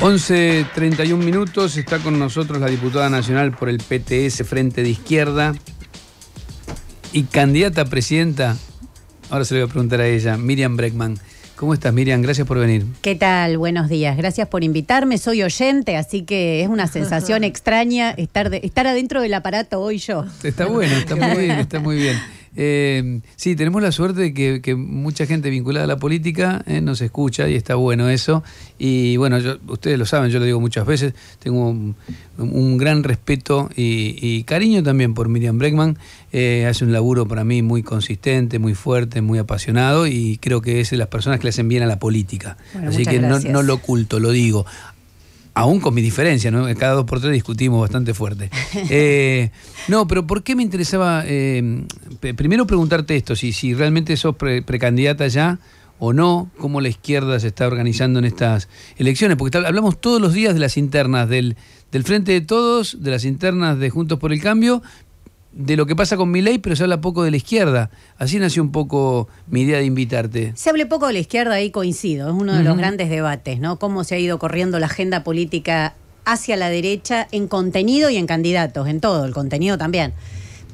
11.31 minutos, está con nosotros la diputada nacional por el PTS Frente de Izquierda y candidata a presidenta, ahora se le voy a preguntar a ella, Miriam Breckman. ¿Cómo estás, Miriam? Gracias por venir. ¿Qué tal? Buenos días. Gracias por invitarme. Soy oyente, así que es una sensación extraña estar, estar adentro del aparato hoy yo. Está bueno, está muy bien, está muy bien. Eh, sí, tenemos la suerte de que, mucha gente vinculada a la política eh, nos escucha y está bueno eso. Y bueno, ustedes lo saben, yo lo digo muchas veces, tengo un, gran respeto y, cariño también por Miriam Bregman. Eh, hace un laburo para mí muy consistente, muy fuerte, muy apasionado y creo que es de las personas que le hacen bien a la política. Así que no, no, lo oculto, lo digo aún con mi diferencia, ¿no? cada dos por tres discutimos bastante fuerte. Eh, no, pero ¿por qué me interesaba eh, primero preguntarte esto, si, realmente sos precandidata ya o no, cómo la izquierda se está organizando en estas elecciones, porque hablamos todos los días de las internas del Frente de Todos, de las internas de Juntos por el Cambio, de lo que pasa con mi ley, pero se habla poco de la izquierda. Así nació un poco mi idea de invitarte. Se habla poco de la izquierda, ahí coincido. Es uno de los grandes debates, ¿no? Cómo se ha ido corriendo la agenda política hacia la derecha en contenido y en candidatos, en todo, el contenido también.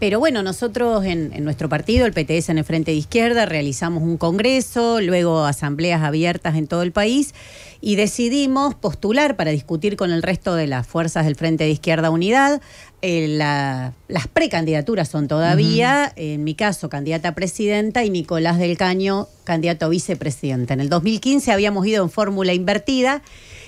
Pero bueno, nosotros en, en, nuestro partido, el PTS en el Frente de Izquierda, realizamos un congreso, luego asambleas abiertas en todo el país y decidimos postular para discutir con el resto de las fuerzas del Frente de Izquierda Unidad eh, las precandidaturas son todavía, en mi caso, candidata presidenta y Nicolás del Caño, candidato vicepresidente. En el 2015 habíamos ido en fórmula invertida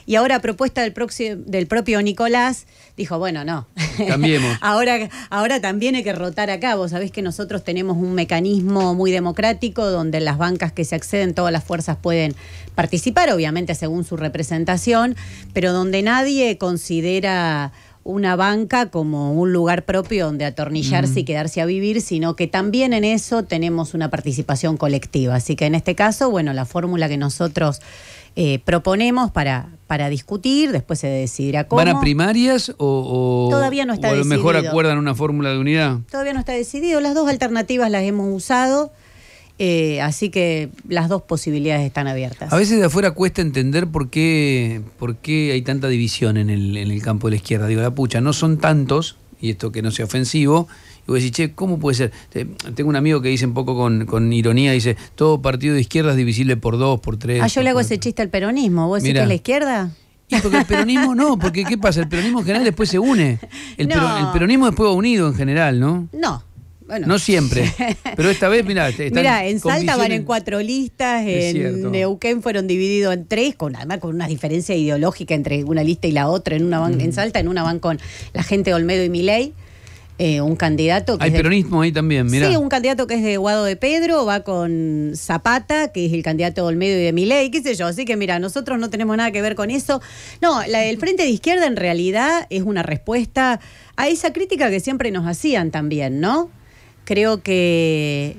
y ahora propuesta del, propio Nicolás dijo, bueno, no. Cambiemos. ahora, ahora también hay que rotar acá. Vos sabés que nosotros tenemos un mecanismo muy democrático donde las bancas que se acceden, todas las fuerzas pueden participar, obviamente según su representación, pero donde nadie considera una banca como un lugar propio donde atornillarse y quedarse a vivir, sino que también en eso tenemos una participación colectiva. Así que en este caso, bueno, la fórmula que nosotros eh, proponemos para, para discutir, después se decidirá cómo. ¿Van a primarias o, o Todavía no está o a mejor acuerdan una fórmula de unidad? Todavía no está decidido, las dos alternativas las hemos usado. Eh, así que las dos posibilidades están abiertas. A veces de afuera cuesta entender por qué, por qué hay tanta división en el, campo de la izquierda. Digo, la pucha, no son tantos, y esto que no sea ofensivo, y vos decís, che, ¿cómo puede ser? Tengo un amigo que dice un poco con, ironía, dice, todo partido de izquierda es divisible por dos, por tres. Ah, yo le hago ese chiste al peronismo, ¿vos decís que es la izquierda? Y porque el peronismo no, porque ¿qué pasa? El peronismo en general después se une. El, el peronismo después va unido en general, ¿no? No. No siempre, pero esta vez, mira, en Salta van en cuatro listas, en Neuquén fueron divididos en tres, con además con una diferencia ideológica entre una lista y la otra. En una en mm. Salta, en una van con la gente de Olmedo y Milei eh, un candidato que. Hay peronismo ahí también, mira. Sí, un candidato que es de Guado de Pedro, va con Zapata, que es el candidato de Olmedo y de Milei qué sé yo. Así que, mira, nosotros no tenemos nada que ver con eso. No, el Frente de Izquierda en realidad es una respuesta a esa crítica que siempre nos hacían también, ¿no? Creo que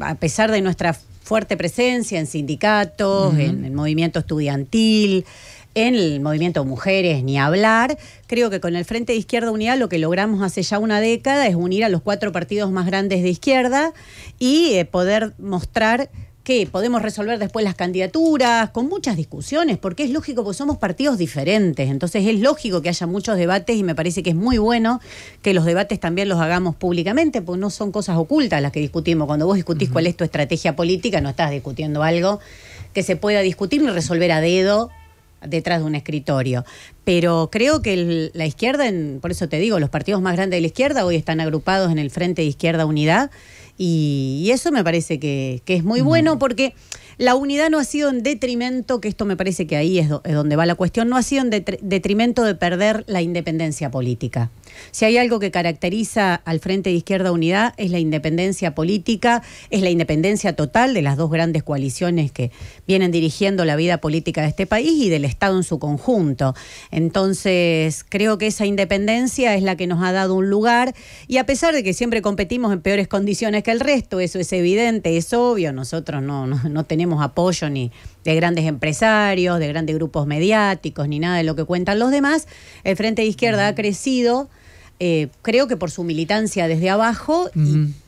a pesar de nuestra fuerte presencia en sindicatos, en el movimiento estudiantil, en el movimiento Mujeres, ni hablar. Creo que con el Frente de Izquierda Unida lo que logramos hace ya una década es unir a los cuatro partidos más grandes de izquierda y eh, poder mostrar que podemos resolver después las candidaturas, con muchas discusiones, porque es lógico, porque somos partidos diferentes, entonces es lógico que haya muchos debates y me parece que es muy bueno que los debates también los hagamos públicamente, porque no son cosas ocultas las que discutimos. Cuando vos discutís cuál es tu estrategia política, no estás discutiendo algo que se pueda discutir ni resolver a dedo detrás de un escritorio. Pero creo que la izquierda, por eso te digo, los partidos más grandes de la izquierda hoy están agrupados en el Frente de Izquierda Unidad y, eso me parece que, es muy bueno porque la unidad no ha sido en detrimento, que esto me parece que ahí es, es donde va la cuestión, no ha sido en detrimento de perder la independencia política. Si hay algo que caracteriza al Frente de Izquierda Unidad es la independencia política, es la independencia total de las dos grandes coaliciones que vienen dirigiendo la vida política de este país y del Estado en su conjunto. Entonces, creo que esa independencia es la que nos ha dado un lugar y a pesar de que siempre competimos en peores condiciones que el resto, eso es evidente, es obvio, nosotros no, no, tenemos apoyo ni de grandes empresarios, de grandes grupos mediáticos, ni nada de lo que cuentan los demás. El Frente de Izquierda ha crecido. Eh, creo que por su militancia desde abajo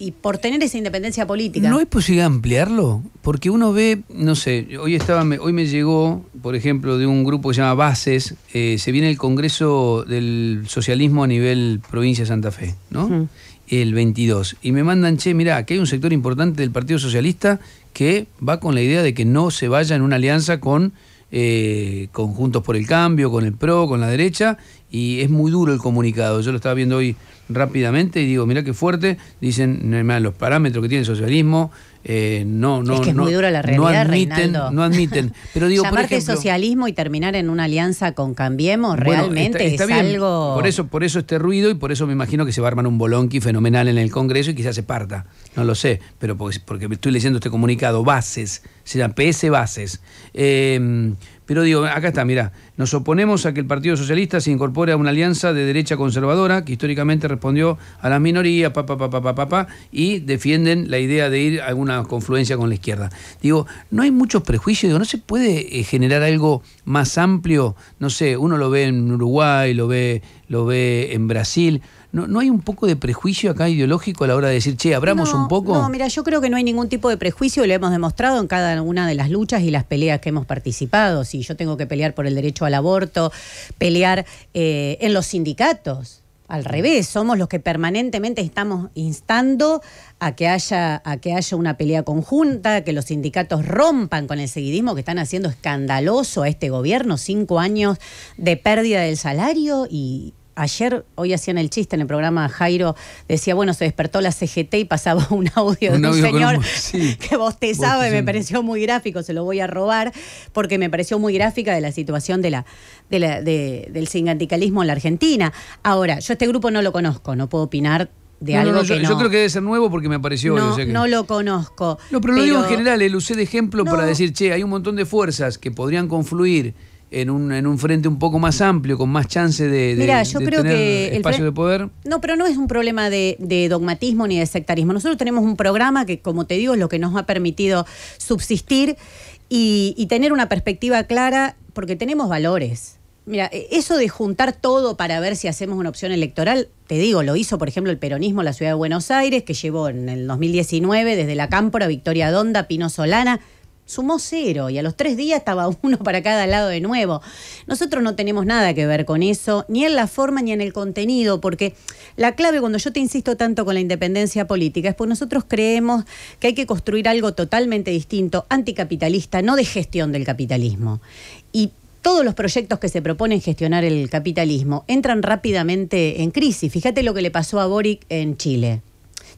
y, por tener esa independencia política. ¿No es posible ampliarlo? Porque uno ve, no sé, hoy, estaba, hoy me llegó, por ejemplo, de un grupo que se llama Bases, eh, se viene el Congreso del Socialismo a nivel provincia de Santa Fe, ¿no? el 22. Y me mandan, che, mirá, que hay un sector importante del Partido Socialista que va con la idea de que no se vaya en una alianza con eh, Conjuntos por el Cambio, con el PRO, con la derecha, y es muy duro el comunicado. Yo lo estaba viendo hoy rápidamente y digo, mirá qué fuerte, dicen los parámetros que tiene el socialismo, eh, no, no, es que es muy dura la realidad, no admiten, no admiten. Pero digo, Llamarte por socialismo y terminar en una alianza con Cambiemos realmente es algo. Por eso, por eso este ruido y por eso me imagino que se va a armar un bolonqui fenomenal en el Congreso y quizás se parta. No lo sé, pero pues, porque, estoy leyendo este comunicado, bases, se llama PS Bases. Eh, pero digo, acá está, mira, nos oponemos a que el Partido Socialista se incorpore a una alianza de derecha conservadora que históricamente respondió a las minorías, papá, papá, papá, y defienden la idea de ir a alguna confluencia con la izquierda. Digo, no hay muchos prejuicios, no se puede eh, generar algo más amplio, no sé, uno lo ve en Uruguay, lo ve, lo ve en Brasil. ¿No, ¿No, hay un poco de prejuicio acá ideológico a la hora de decir, che, abramos un poco? No, mira, yo creo que no hay ningún tipo de prejuicio, lo hemos demostrado en cada una de las luchas y las peleas que hemos participado. Si yo tengo que pelear por el derecho a el aborto, pelear eh, en los sindicatos. Al revés, somos los que permanentemente estamos instando a que haya, a que haya una pelea conjunta, que los sindicatos rompan con el seguidismo que están haciendo escandaloso a este gobierno, cinco años de pérdida del salario y, ayer, hoy hacían el chiste en el programa Jairo, decía, bueno, se despertó la CGT y pasaba un audio de un señor que vos que bostezaba me pareció muy gráfico, se lo voy a robar, porque me pareció muy gráfica de la situación del sindicalismo en la Argentina. Ahora, yo este grupo no lo conozco, no puedo opinar de algo yo, creo que debe ser nuevo porque me apareció. No, lo conozco. No, pero, lo digo en general, eh, lo usé de ejemplo para decir, che, hay un montón de fuerzas que podrían confluir en un, frente un poco más amplio, con más chance de, yo creo tener que espacio de poder? No, pero no es un problema de, dogmatismo ni de sectarismo. Nosotros tenemos un programa que, como te digo, es lo que nos ha permitido subsistir y, y tener una perspectiva clara, porque tenemos valores. Mira, e, eso de juntar todo para ver si hacemos una opción electoral, te digo, lo hizo, por ejemplo, el peronismo en la ciudad de Buenos Aires, que llevó en el 2019 desde La Cámpora, Victoria Donda, Pino Solana, sumó cero y a los tres días estaba uno para cada lado de nuevo. Nosotros no tenemos nada que ver con eso, ni en la forma ni en el contenido, porque la clave cuando yo te insisto tanto con la independencia política es porque nosotros creemos que hay que construir algo totalmente distinto, anticapitalista, no de gestión del capitalismo. Y todos los proyectos que se proponen gestionar el capitalismo entran rápidamente en crisis. Fíjate lo que le pasó a Boric en Chile.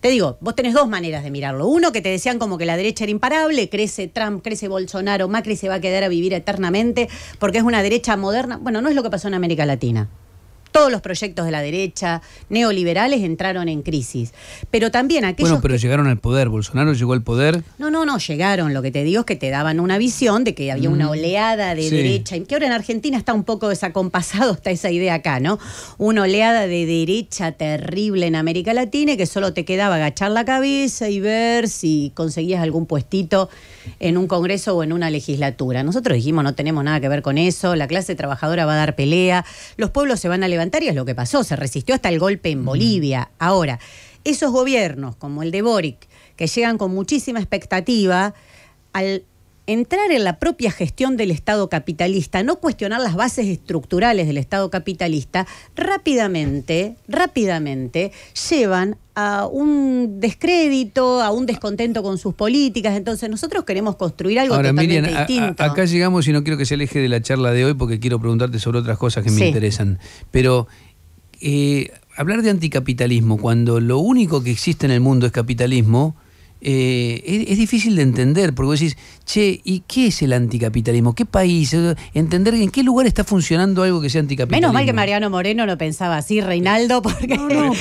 Te digo, vos tenés dos maneras de mirarlo. Uno, que te decían como que la derecha era imparable, crece Trump, crece Bolsonaro, Macri se va a quedar a vivir eternamente porque es una derecha moderna. Bueno, no es lo que pasó en América Latina. Todos los proyectos de la derecha neoliberales entraron en crisis. Pero también aquellos. Bueno, pero llegaron al poder. Bolsonaro llegó al poder. No, no, no, llegaron. Lo que te digo es que te daban una visión de que había una mm. oleada de derecha. derecha. Que ahora en Argentina está un poco desacompasado, está esa idea acá, ¿no? Una oleada de derecha terrible en América Latina y que solo te quedaba agachar la cabeza y ver si conseguías algún puestito en un Congreso o en una legislatura. Nosotros dijimos, no tenemos nada que ver con eso, la clase trabajadora va a dar pelea, los pueblos se van a levantar y es lo que pasó, se resistió hasta el golpe en Bolivia. Ahora, esos gobiernos como el de Boric, que llegan con muchísima expectativa, al entrar en la propia gestión del Estado capitalista, no cuestionar las bases estructurales del Estado capitalista, rápidamente, rápidamente llevan a un descrédito, a un descontento con sus políticas. Entonces nosotros queremos construir algo totalmente distinto. acá llegamos y no quiero que se aleje de la charla de hoy porque quiero preguntarte sobre otras cosas que me interesan. Pero eh, hablar de anticapitalismo cuando lo único que existe en el mundo es capitalismo, eh, es, es, difícil de entender, porque vos decís, che, ¿y qué es el anticapitalismo? ¿Qué país? Entender en qué lugar está funcionando algo que sea anticapitalismo. Menos mal que Mariano Moreno lo pensaba así, Reinaldo, porque... No, no,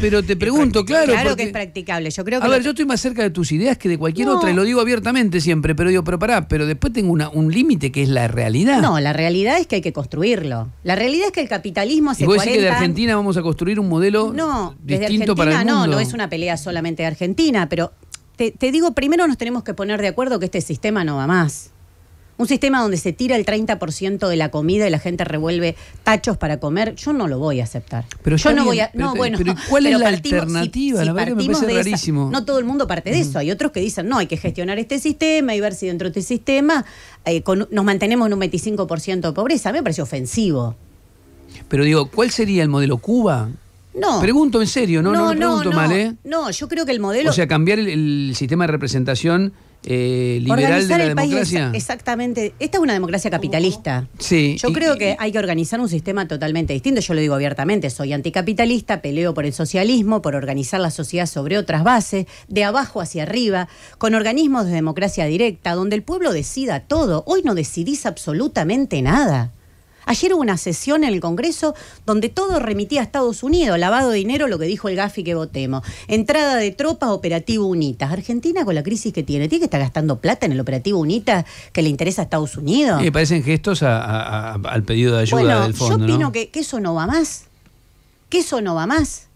pero, te pregunto, claro... Claro que es practicable, yo creo que... A ver, yo estoy más cerca de tus ideas que de cualquier otra, y lo digo abiertamente siempre, pero digo, pero pará, pero después tengo un límite que es la realidad. No, la realidad es que hay que construirlo. La realidad es que el capitalismo se... ¿Y vos decís que de Argentina vamos a construir un modelo no, desde Argentina, para No, no es una pelea solamente de Argentina, pero te, digo, primero nos tenemos que poner de acuerdo que este sistema no va más. Un sistema donde se tira el 30% de la comida y la gente revuelve tachos para comer, yo no lo voy a aceptar. Pero yo no voy a. No, bueno, ¿cuál es la alternativa? me parece rarísimo. no todo el mundo parte de eso. Hay otros que dicen, no, hay que gestionar este sistema y ver si dentro de este sistema eh, nos mantenemos en un 25% de pobreza. A mí me parece ofensivo. Pero digo, ¿cuál sería el modelo Cuba? No. Pregunto en serio, no, no, no, pregunto no, mal, ¿eh? No, yo creo que el modelo. O sea, cambiar el, sistema de representación eh, liberal de la el País, exactamente. Esta es una democracia capitalista. Sí. Yo creo que hay que organizar un sistema totalmente distinto. Yo lo digo abiertamente, soy anticapitalista, peleo por el socialismo, por organizar la sociedad sobre otras bases, de abajo hacia arriba, con organismos de democracia directa, donde el pueblo decida todo. Hoy no decidís absolutamente nada. Ayer hubo una sesión en el Congreso donde todo remitía a Estados Unidos, lavado de dinero, lo que dijo el Gafi que votemos, entrada de tropas, operativo UNITAS. Argentina con la crisis que tiene, ¿tiene que estar gastando plata en el operativo UNITAS que le interesa a Estados Unidos? Y eh, parecen gestos al pedido de ayuda del fondo. Yo opino que, que eso no va más, que eso no va más,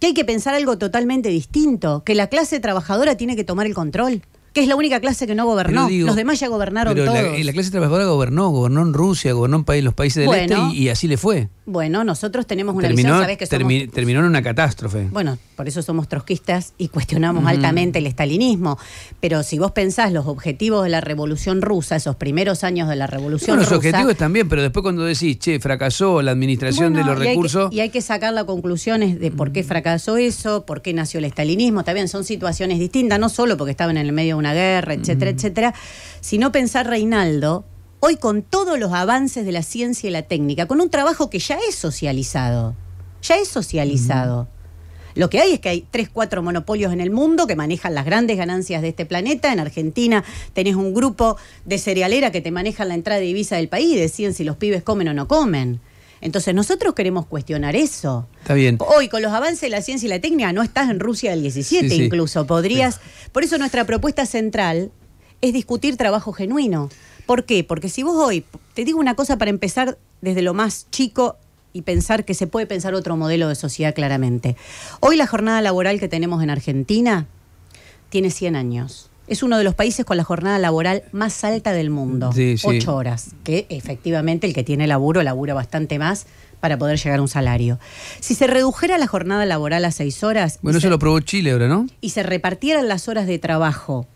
que hay que pensar algo totalmente distinto, que la clase trabajadora tiene que tomar el control que es la única clase que no gobernó. los demás ya gobernaron todos. Eh, la, clase trabajadora gobernó, gobernó en Rusia, gobernó en los países del este y, así le fue. Bueno, nosotros tenemos una terminó, visión, que Terminó en una catástrofe. Bueno, por eso somos trotskistas y cuestionamos altamente el estalinismo. Pero si vos pensás los objetivos de la Revolución Rusa, esos primeros años de la Revolución los objetivos también, pero después cuando decís, che, fracasó la administración de los recursos... y hay que sacar las conclusiones de por qué mm. fracasó eso, por qué nació el estalinismo. También son situaciones distintas, no solo porque estaban en el medio de una una guerra, etcétera, etcétera, sino pensar Reinaldo hoy con todos los avances de la ciencia y la técnica, con un trabajo que ya es socializado, ya es socializado. Lo que hay es que hay tres, cuatro monopolios en el mundo que manejan las grandes ganancias de este planeta. En Argentina tenés un grupo de cerealera que te manejan la entrada de divisa del país y deciden si los pibes comen o no comen. Entonces nosotros queremos cuestionar eso. Está bien. Hoy con los avances de la ciencia y la técnica no estás en Rusia del 17 incluso, podrías... Por eso nuestra propuesta central es discutir trabajo genuino. ¿Por qué? Porque si vos hoy, te digo una cosa para empezar desde lo más chico y pensar que se puede pensar otro modelo de sociedad claramente. Hoy la jornada laboral que tenemos en Argentina tiene 100 años es uno de los países con la jornada laboral más alta del mundo. Ocho horas, que efectivamente el que tiene laburo labura bastante más para poder llegar a un salario. Si se redujera la jornada laboral a seis horas... Bueno, eso lo probó Chile ahora, ¿no? Y se repartieran las horas de trabajo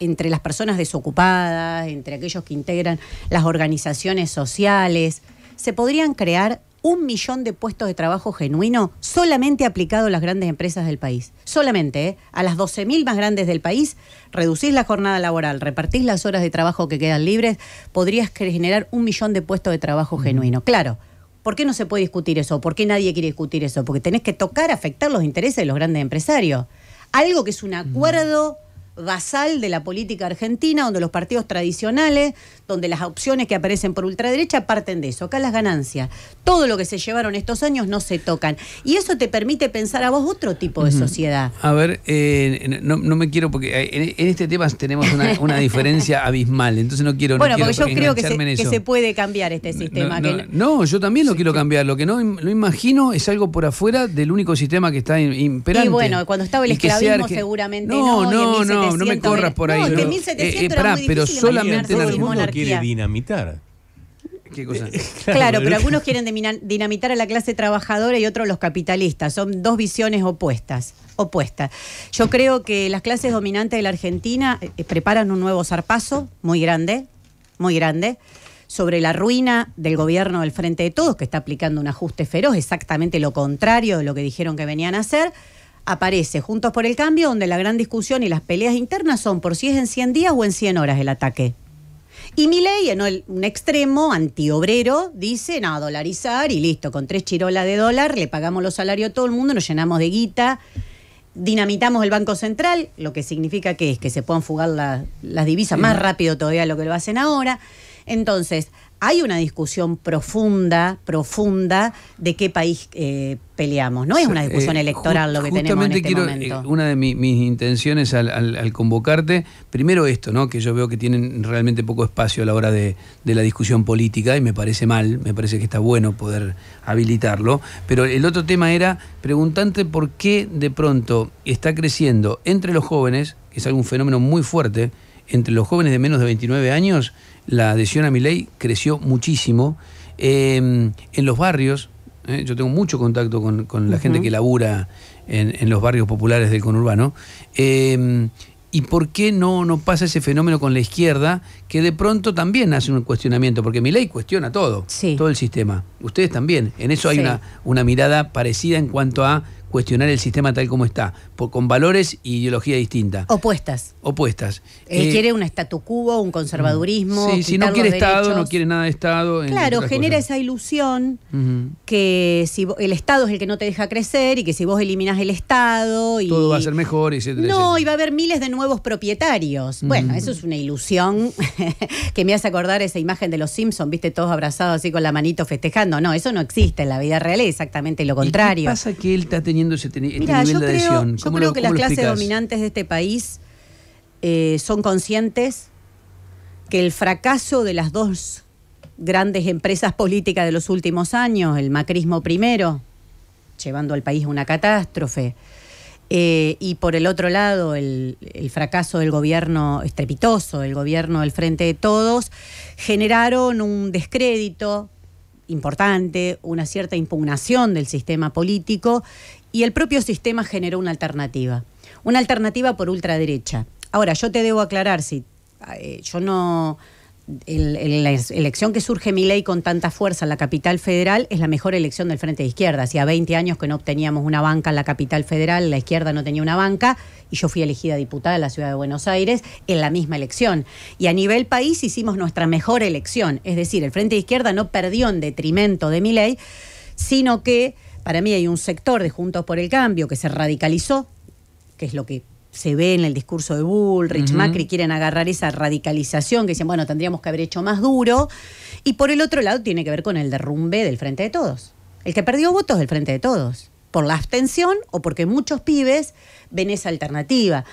entre las personas desocupadas, entre aquellos que integran las organizaciones sociales, se podrían crear un millón de puestos de trabajo genuino solamente aplicado a las grandes empresas del país. Solamente, ¿eh? a las 12.000 más grandes del país, reducís la jornada laboral, repartís las horas de trabajo que quedan libres, podrías generar un millón de puestos de trabajo genuino. Claro. ¿Por qué no se puede discutir eso? ¿Por qué nadie quiere discutir eso? Porque tenés que tocar, afectar los intereses de los grandes empresarios. Algo que es un acuerdo basal de la política argentina, donde los partidos tradicionales, donde las opciones que aparecen por ultraderecha parten de eso. Acá las ganancias. Todo lo que se llevaron estos años no se tocan. Y eso te permite pensar a vos otro tipo de sociedad. A ver, eh, no, me quiero, porque eh, en, este tema tenemos una, diferencia abismal, entonces no quiero... Bueno, porque yo creo que se, puede cambiar este sistema. No, yo también lo quiero cambiar. Lo que no lo imagino es algo por afuera del único sistema que está imperante. Y bueno, cuando estaba el esclavismo seguramente no. no, no no, no me corras por ahí. Eh, eh, pero solamente en el quiere dinamitar. claro, pero algunos quieren dinamitar a la clase trabajadora y otros los capitalistas. Son dos visiones opuestas. opuestas. Yo creo que las clases dominantes de la Argentina eh, preparan un nuevo zarpazo muy grande, muy grande sobre la ruina del gobierno del Frente de Todos, que está aplicando un ajuste feroz, exactamente lo contrario de lo que dijeron que venían a hacer aparece Juntos por el Cambio, donde la gran discusión y las peleas internas son por si es en 100 días o en 100 horas el ataque. Y ley, en un extremo antiobrero, dice, no, dolarizar y listo, con tres chirolas de dólar le pagamos los salarios a todo el mundo, nos llenamos de guita, dinamitamos el Banco Central, lo que significa que es que se puedan fugar las divisas más rápido todavía de lo que lo hacen ahora. Entonces, hay una discusión profunda, profunda de qué país eh, peleamos. No es una discusión eh, electoral lo que tenemos en este quiero, Justamente quiero, eh, una de mis intenciones al, convocarte, primero esto, ¿no? que yo veo que tienen realmente poco espacio a la hora de, de, la discusión política y me parece mal, me parece que está bueno poder habilitarlo. Pero el otro tema era preguntarte por qué de pronto está creciendo entre los jóvenes, que es algún fenómeno muy fuerte, entre los jóvenes de menos de 29 años, la adhesión a mi ley creció muchísimo. Em, en los barrios, eh, yo tengo mucho contacto con, la gente que labura en, los barrios populares del conurbano. Em, ¿Y por qué no, no pasa ese fenómeno con la izquierda que de pronto también hace un cuestionamiento? Porque mi ley cuestiona todo, todo el sistema. Ustedes también. En eso hay una, una mirada parecida en cuanto a cuestionar el sistema tal como está, con valores e ideología distinta. Opuestas. Opuestas. Él eh, quiere eh, un statu quo, un conservadurismo. si no quiere Estado, no quiere nada de Estado. Claro, genera esa ilusión que si el Estado es el que no te deja crecer y que si vos eliminás el Estado. Y, Todo va a ser mejor, etcétera. No, y va a haber miles de nuevos propietarios. Bueno, eso es una ilusión que me hace acordar esa imagen de los Simpsons, viste, todos abrazados así con la manito festejando. No, eso no existe en la vida real, es exactamente lo contrario. qué pasa que él ha yo creo, que las clases dominantes de este país eh, son conscientes que el fracaso de las dos grandes empresas políticas de los últimos años, el macrismo primero, llevando al país a una catástrofe, eh, y por el otro lado, el, el, fracaso del gobierno estrepitoso, el gobierno del Frente de Todos, generaron un descrédito importante, una cierta impugnación del sistema político y el propio sistema generó una alternativa, una alternativa por ultraderecha. Ahora, yo te debo aclarar, si eh, yo no... la elección que surge mi ley con tanta fuerza en la capital federal es la mejor elección del Frente de Izquierda. Hacía 20 años que no obteníamos una banca en la capital federal, la izquierda no tenía una banca, y yo fui elegida diputada de la ciudad de Buenos Aires en la misma elección. Y a nivel país hicimos nuestra mejor elección. Es decir, el Frente de Izquierda no perdió en detrimento de mi ley, sino que para mí hay un sector de Juntos por el Cambio que se radicalizó, que es lo que se ve en el discurso de Bullrich, Rich Macri, quieren agarrar esa radicalización que dicen, bueno, tendríamos que haber hecho más duro. Y por el otro lado tiene que ver con el derrumbe del Frente de Todos. El que perdió votos del Frente de Todos, por la abstención o porque muchos pibes ven esa alternativa.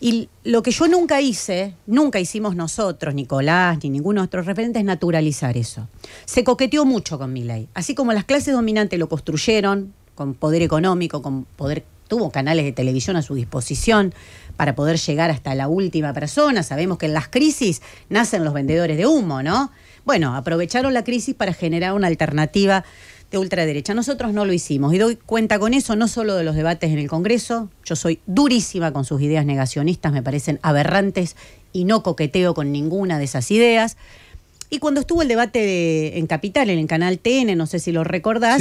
Y lo que yo nunca hice, nunca hicimos nosotros, Nicolás, ni ninguno de nuestros es naturalizar eso. Se coqueteó mucho con mi ley. Así como las clases dominantes lo construyeron con poder económico, con poder tuvo canales de televisión a su disposición para poder llegar hasta la última persona. Sabemos que en las crisis nacen los vendedores de humo, ¿no? Bueno, aprovecharon la crisis para generar una alternativa de ultraderecha. Nosotros no lo hicimos y doy cuenta con eso no solo de los debates en el Congreso, yo soy durísima con sus ideas negacionistas, me parecen aberrantes y no coqueteo con ninguna de esas ideas. Y cuando estuvo el debate en Capital, en el canal TN, no sé si lo recordás,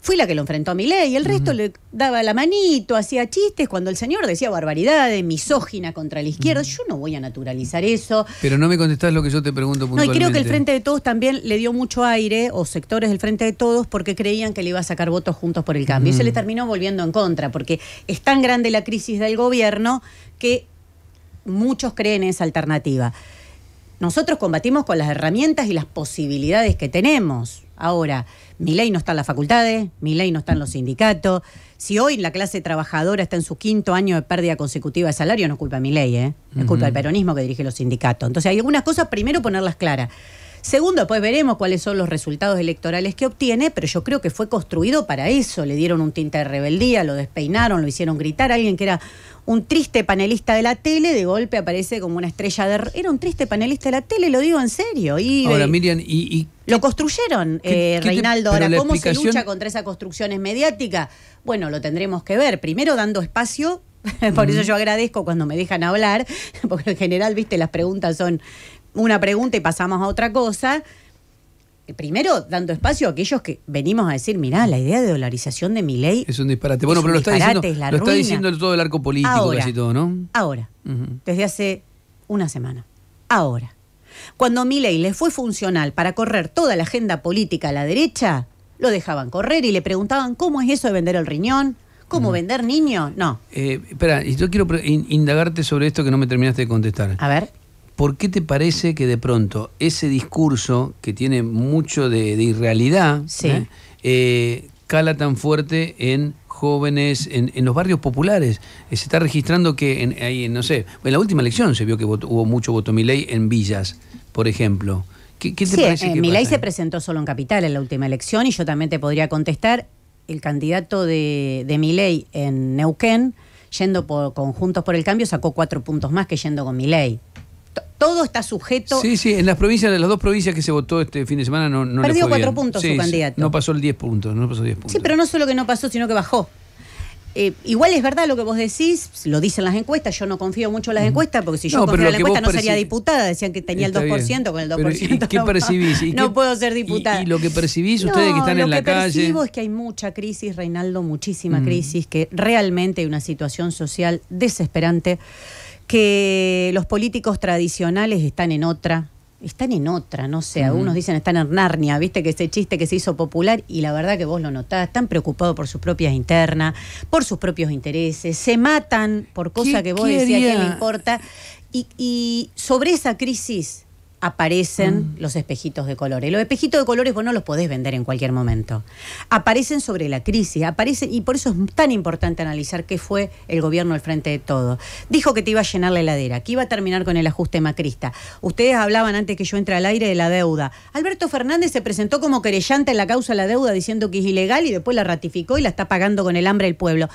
fui la que lo enfrentó a y El resto le daba la manito, hacía chistes cuando el señor decía barbaridades, misógina contra la izquierda. Yo no voy a naturalizar eso. Pero no me contestás lo que yo te pregunto puntualmente. No, y creo que el Frente de Todos también le dio mucho aire, o sectores del Frente de Todos, porque creían que le iba a sacar votos juntos por el cambio. Y se le terminó volviendo en contra, porque es tan grande la crisis del gobierno que muchos creen en esa alternativa. Nosotros combatimos con las herramientas y las posibilidades que tenemos. Ahora, mi ley no está en las facultades, mi ley no está en los sindicatos. Si hoy la clase trabajadora está en su quinto año de pérdida consecutiva de salario, no culpa de mi ley, ¿eh? es culpa del peronismo que dirige los sindicatos. Entonces hay algunas cosas, primero ponerlas claras. Segundo, pues veremos cuáles son los resultados electorales que obtiene, pero yo creo que fue construido para eso. Le dieron un tinte de rebeldía, lo despeinaron, lo hicieron gritar. Alguien que era un triste panelista de la tele, de golpe aparece como una estrella de... Era un triste panelista de la tele, lo digo en serio. Y, ahora, Miriam, ¿y, lo construyeron, eh, Reinaldo. ahora, ¿cómo se lucha contra esa construcción es mediática? Bueno, lo tendremos que ver. Primero dando espacio por eso yo agradezco cuando me dejan hablar, porque en general, viste, las preguntas son una pregunta y pasamos a otra cosa. Primero, dando espacio a aquellos que venimos a decir, mirá, la idea de dolarización de mi ley... Es un disparate. Bueno, pero lo, está diciendo, todo el arco político casi todo, ¿no? Ahora, desde hace una semana. Ahora. Cuando Milei le fue funcional para correr toda la agenda política a la derecha, lo dejaban correr y le preguntaban cómo es eso de vender el riñón, cómo vender niños. No. Eh, espera, yo quiero indagarte sobre esto que no me terminaste de contestar. A ver. ¿por qué te parece que de pronto ese discurso, que tiene mucho de, irrealidad, eh, eh, cala tan fuerte en jóvenes, en, los barrios populares? Eh, se está registrando que, en, ahí, no sé, en la última elección se vio que hubo mucho voto Milei en villas, por ejemplo. ¿Qué, te parece Milei se presentó solo en Capital en la última elección y yo también te podría contestar, el candidato de, de en Neuquén, yendo por, con por el Cambio, sacó cuatro puntos más que yendo con Milei todo está sujeto. Sí, sí, en las provincias, en las dos provincias que se votó este fin de semana no, no Perdió le fue cuatro puntos su candidato. No pasó el 10 puntos, Sí, pero no solo que no pasó, sino que bajó. Eh, igual es verdad lo que vos decís, lo dicen las encuestas, yo no confío mucho en las encuestas, porque si yo no, confío en las encuestas no sería diputada, decían que tenía el 2%, con el 2%. ¿Qué no, percibís? no puedo ser diputada. Y, lo que percibís ustedes que están en la calle? Lo que es que hay mucha crisis, Reinaldo, muchísima mm. crisis, que realmente hay una situación social desesperante que los políticos tradicionales están en otra, están en otra, no sé, algunos dicen están en Narnia, viste que ese chiste que se hizo popular y la verdad que vos lo notás, están preocupados por sus propias internas, por sus propios intereses, se matan por cosas que vos decías que le importa. y sobre esa crisis aparecen mm. los espejitos de colores. Los espejitos de colores vos no los podés vender en cualquier momento. Aparecen sobre la crisis, aparecen, y por eso es tan importante analizar qué fue el gobierno al frente de todo. Dijo que te iba a llenar la heladera, que iba a terminar con el ajuste macrista. Ustedes hablaban antes que yo entre al aire de la deuda. Alberto Fernández se presentó como querellante en la causa de la deuda diciendo que es ilegal y después la ratificó y la está pagando con el hambre el pueblo.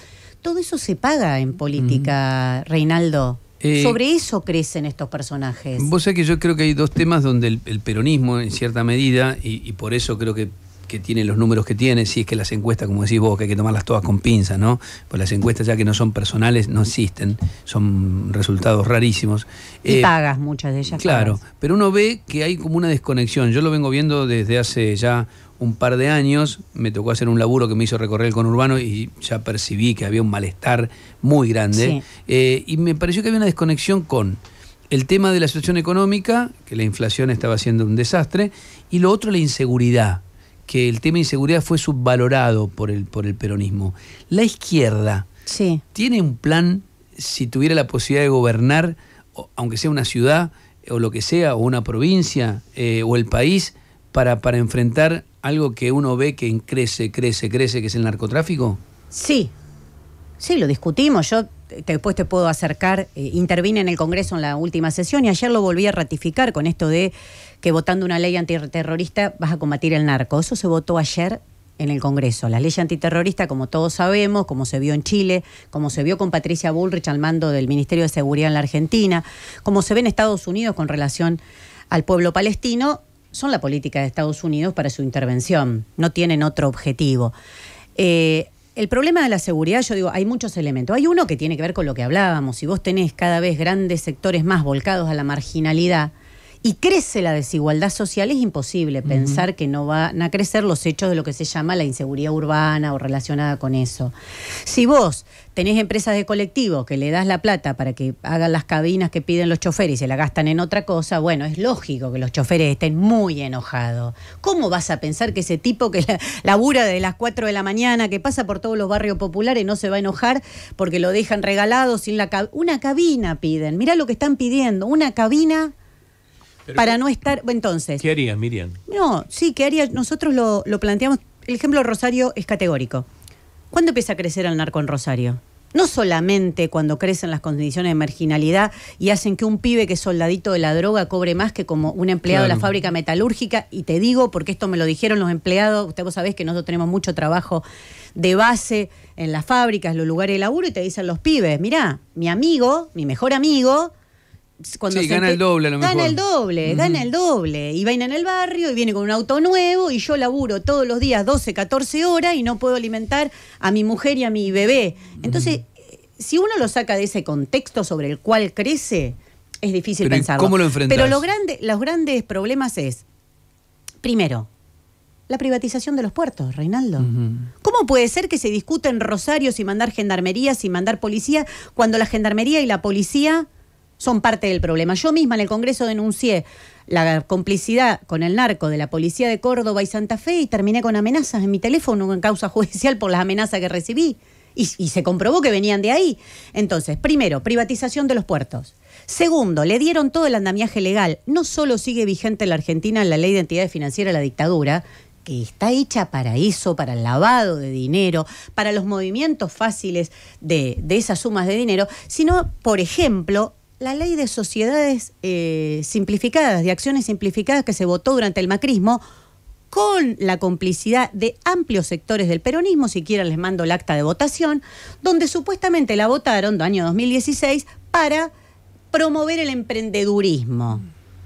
Todo eso se paga en política, mm. Reinaldo. Eh, Sobre eso crecen estos personajes. Vos sabés que yo creo que hay dos temas donde el, peronismo, en cierta medida, y, por eso creo que, que, tiene los números que tiene, si es que las encuestas, como decís vos, que hay que tomarlas todas con pinza, ¿no? Pues las encuestas, ya que no son personales, no existen, son resultados rarísimos. Y eh, pagas muchas de ellas. Claro, pero uno ve que hay como una desconexión. Yo lo vengo viendo desde hace ya un par de años, me tocó hacer un laburo que me hizo recorrer el conurbano y ya percibí que había un malestar muy grande. Eh, y me pareció que había una desconexión con el tema de la situación económica, que la inflación estaba siendo un desastre, y lo otro la inseguridad, que el tema de inseguridad fue subvalorado por el, por el peronismo. La izquierda tiene un plan, si tuviera la posibilidad de gobernar, aunque sea una ciudad o lo que sea, o una provincia eh, o el país, para, para enfrentar algo que uno ve que crece, crece, crece, que es el narcotráfico? Sí, sí, lo discutimos. Yo después te puedo acercar, eh, intervine en el Congreso en la última sesión y ayer lo volví a ratificar con esto de que votando una ley antiterrorista vas a combatir el narco. Eso se votó ayer en el Congreso. La ley antiterrorista, como todos sabemos, como se vio en Chile, como se vio con Patricia Bullrich al mando del Ministerio de Seguridad en la Argentina, como se ve en Estados Unidos con relación al pueblo palestino, son la política de Estados Unidos para su intervención, no tienen otro objetivo. Eh, el problema de la seguridad, yo digo, hay muchos elementos. Hay uno que tiene que ver con lo que hablábamos. Si vos tenés cada vez grandes sectores más volcados a la marginalidad, y crece la desigualdad social, es imposible pensar que no van a crecer los hechos de lo que se llama la inseguridad urbana o relacionada con eso. Si vos tenés empresas de colectivo que le das la plata para que hagan las cabinas que piden los choferes y se la gastan en otra cosa, bueno, es lógico que los choferes estén muy enojados. ¿Cómo vas a pensar que ese tipo que labura de las 4 de la mañana, que pasa por todos los barrios populares, no se va a enojar porque lo dejan regalado sin la cabina? Una cabina piden, mirá lo que están pidiendo, una cabina para no estar. Entonces. ¿Qué harías, Miriam? No, sí, ¿qué harías? Nosotros lo, planteamos. El ejemplo de Rosario es categórico. ¿Cuándo empieza a crecer el narco en Rosario? No solamente cuando crecen las condiciones de marginalidad y hacen que un pibe que es soldadito de la droga cobre más que como un empleado de la fábrica metalúrgica, y te digo, porque esto me lo dijeron los empleados, usted vos sabés que nosotros tenemos mucho trabajo de base en las fábricas, los lugares de laburo, y te dicen los pibes, mirá, mi amigo, mi mejor amigo, sí, gana el doble a lo mejor. Gana el doble, gana el doble. Y vaina en el barrio y viene con un auto nuevo y yo laburo todos los días 12, 14 horas y no puedo alimentar a mi mujer y a mi bebé. Entonces, eh, si uno lo saca de ese contexto sobre el cual crece, es difícil pensarlo. ¿Cómo lo enfrentamos? Pero lo los grandes problemas es, primero, la privatización de los puertos, Reinaldo. ¿Cómo puede ser que se discuten rosarios Rosario mandar gendarmería, sin mandar policía, cuando la gendarmería y la policía son parte del problema. Yo misma en el Congreso denuncié la complicidad con el narco de la policía de Córdoba y Santa Fe y terminé con amenazas en mi teléfono en causa judicial por las amenazas que recibí. Y, se comprobó que venían de ahí. Entonces, primero, privatización de los puertos. Segundo, le dieron todo el andamiaje legal. No solo sigue vigente en la Argentina la ley de entidades financieras de la dictadura, que está hecha para eso, para el lavado de dinero, para los movimientos fáciles de, de esas sumas de dinero, sino, por ejemplo, la ley de sociedades eh, simplificadas, de acciones simplificadas que se votó durante el macrismo, con la complicidad de amplios sectores del peronismo, siquiera les mando el acta de votación, donde supuestamente la votaron, del año 2016, para promover el emprendedurismo.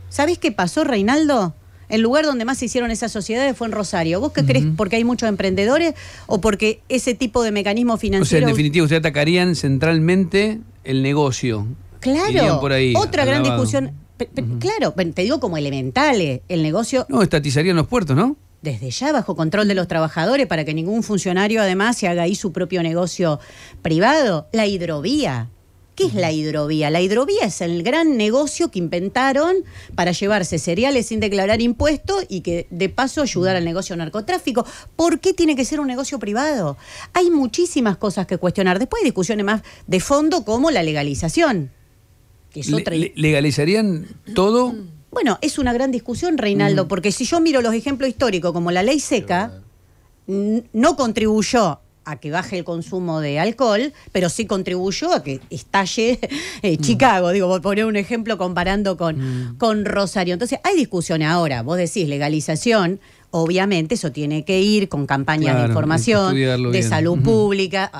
¿Sabés qué pasó, Reinaldo? El lugar donde más se hicieron esas sociedades fue en Rosario. ¿Vos qué crees? ¿Porque hay muchos emprendedores o porque ese tipo de mecanismo financiero? O en definitiva, ustedes atacarían centralmente el negocio, Claro. otra gran discusión. Claro, te digo como elementales, eh, el negocio... No, estatizarían los puertos, ¿no? Desde ya, bajo control de los trabajadores, para que ningún funcionario además se haga ahí su propio negocio privado. La hidrovía. ¿Qué es la hidrovía? La hidrovía es el gran negocio que inventaron para llevarse cereales sin declarar impuestos y que de paso ayudar al negocio narcotráfico. ¿Por qué tiene que ser un negocio privado? Hay muchísimas cosas que cuestionar. Después hay discusiones más de fondo como la legalización. ¿Legalizarían todo? Bueno, es una gran discusión, Reinaldo, mm. porque si yo miro los ejemplos históricos, como la ley seca, no contribuyó a que baje el consumo de alcohol, pero sí contribuyó a que estalle eh, mm. Chicago, digo, por poner un ejemplo comparando con, mm. con Rosario. Entonces, hay discusión ahora, vos decís legalización, obviamente eso tiene que ir con campañas de información, de salud pública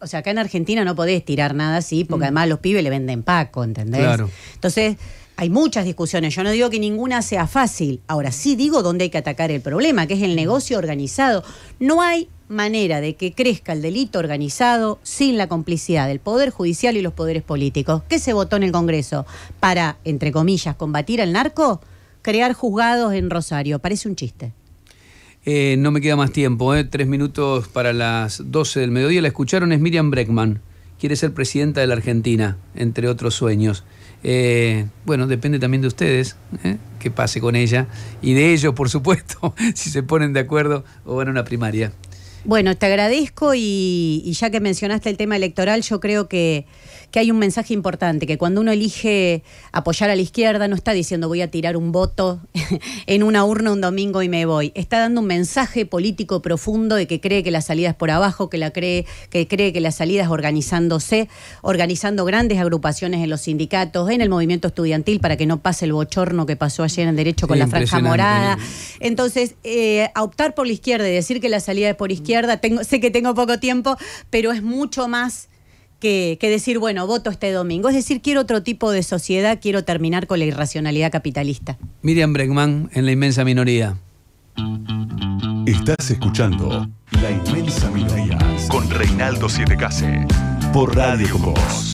o sea, acá en Argentina no podés tirar nada así, porque mm. además los pibes le venden paco, ¿entendés? Claro. Entonces, hay muchas discusiones. Yo no digo que ninguna sea fácil. Ahora sí digo dónde hay que atacar el problema, que es el negocio organizado. No hay manera de que crezca el delito organizado sin la complicidad del Poder Judicial y los poderes políticos. ¿Qué se votó en el Congreso para, entre comillas, combatir al narco? Crear juzgados en Rosario. Parece un chiste. Eh, no me queda más tiempo, eh. tres minutos para las 12 del mediodía. La escucharon, es Miriam Breckman. Quiere ser presidenta de la Argentina, entre otros sueños. Eh, bueno, depende también de ustedes, qué pase con ella. Y de ellos, por supuesto, si se ponen de acuerdo o van a una primaria. Bueno, te agradezco y, ya que mencionaste el tema electoral, yo creo que, hay un mensaje importante, que cuando uno elige apoyar a la izquierda, no está diciendo voy a tirar un voto en una urna un domingo y me voy. Está dando un mensaje político profundo de que cree que la salida es por abajo, que, la cree, que cree que la salida es organizándose, organizando grandes agrupaciones en los sindicatos, en el movimiento estudiantil, para que no pase el bochorno que pasó ayer en Derecho con la Franja Morada. Entonces, eh, optar por la izquierda y decir que la salida es por izquierda, tengo, sé que tengo poco tiempo, pero es mucho más que, decir, bueno, voto este domingo. Es decir, quiero otro tipo de sociedad, quiero terminar con la irracionalidad capitalista. Miriam Bregman, en la inmensa minoría. Estás escuchando La Inmensa Minoría con Reinaldo Siete Case por Radio Voz.